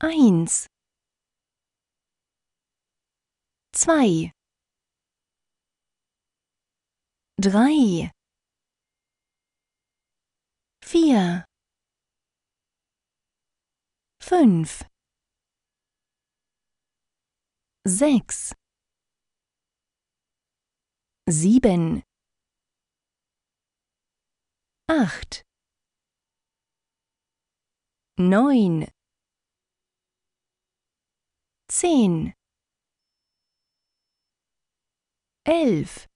eins, zwei, drei, vier, fünf, sechs, sieben, acht, neun, zehn, elf,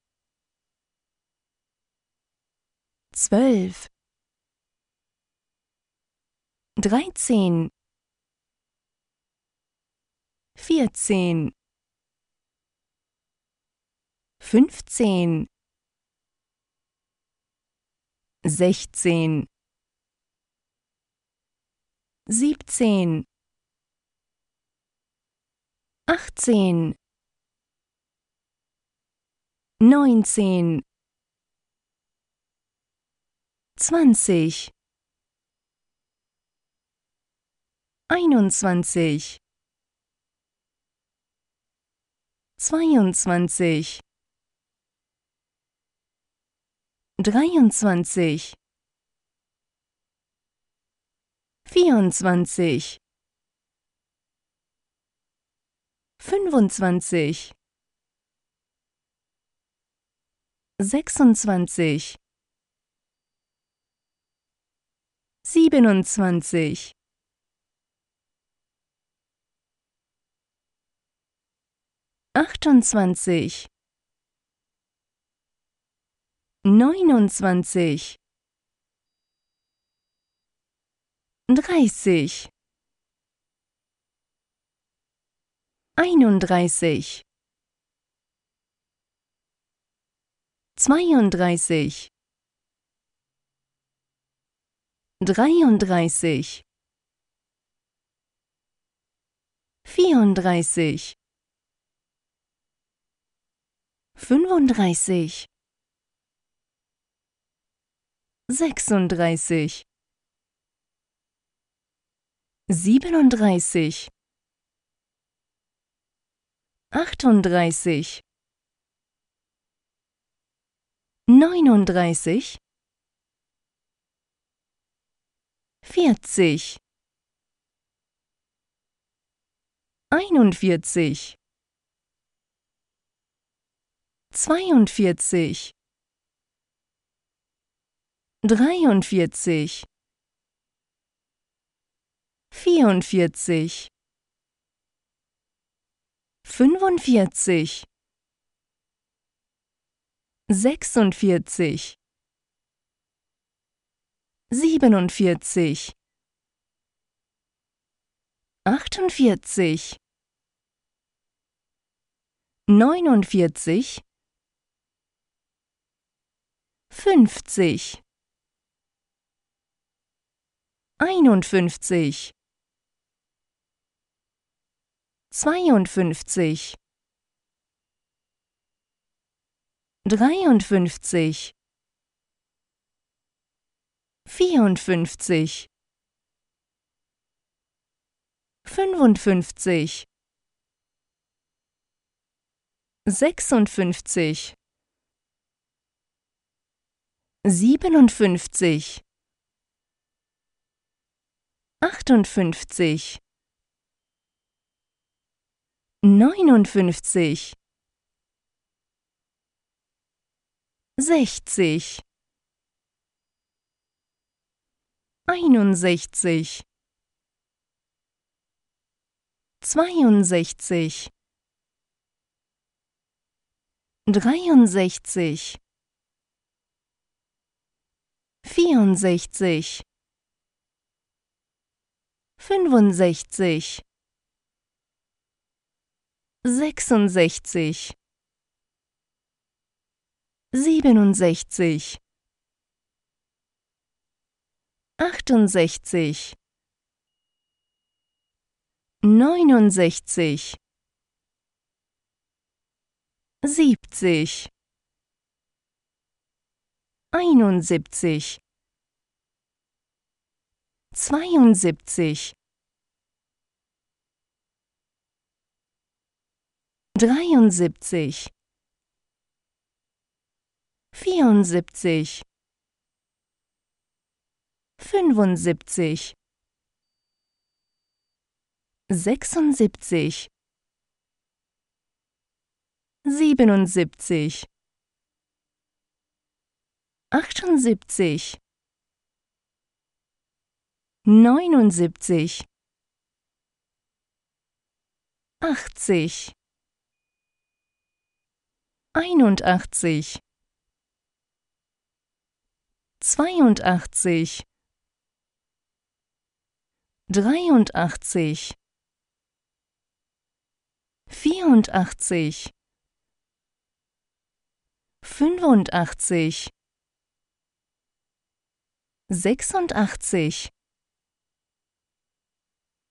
zwölf, dreizehn, vierzehn, fünfzehn, sechzehn, siebzehn achtzehn, neunzehn, zwanzig, einundzwanzig, zweiundzwanzig, dreiundzwanzig, vierundzwanzig fünfundzwanzig, sechsundzwanzig, siebenundzwanzig, achtundzwanzig, neunundzwanzig, dreißig einunddreißig, zweiunddreißig, dreiunddreißig, vierunddreißig, fünfunddreißig, sechsunddreißig, siebenunddreißig achtunddreißig, neununddreißig, vierzig, einundvierzig, zweiundvierzig, dreiundvierzig, vierundvierzig fünfundvierzig, sechsundvierzig, siebenundvierzig, achtundvierzig, neunundvierzig, fünfzig, einundfünfzig. 52 53 54 55 56 57 58 neunundfünfzig, sechzig, einundsechzig, zweiundsechzig, dreiundsechzig, vierundsechzig, fünfundsechzig sechsundsechzig, siebenundsechzig, achtundsechzig, neunundsechzig, siebzig, einundsiebzig, zweiundsiebzig dreiundsiebzig, vierundsiebzig, fünfundsiebzig, sechsundsiebzig, siebenundsiebzig, achtundsiebzig, neunundsiebzig, achtzig einundachtzig, zweiundachtzig, dreiundachtzig, vierundachtzig, fünfundachtzig, sechsundachtzig,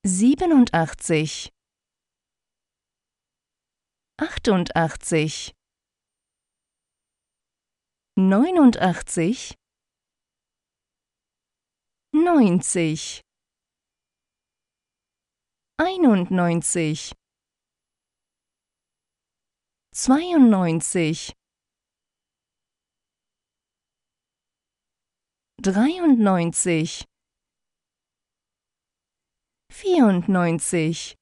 siebenundachtzig, achtundachtzig neunundachtzig, neunzig, einundneunzig, zweiundneunzig, dreiundneunzig, vierundneunzig,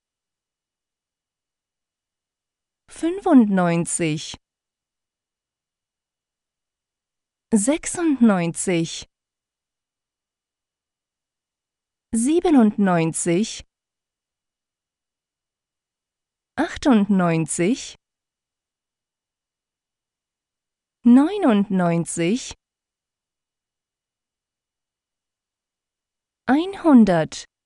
fünfundneunzig 96 97 98 99 100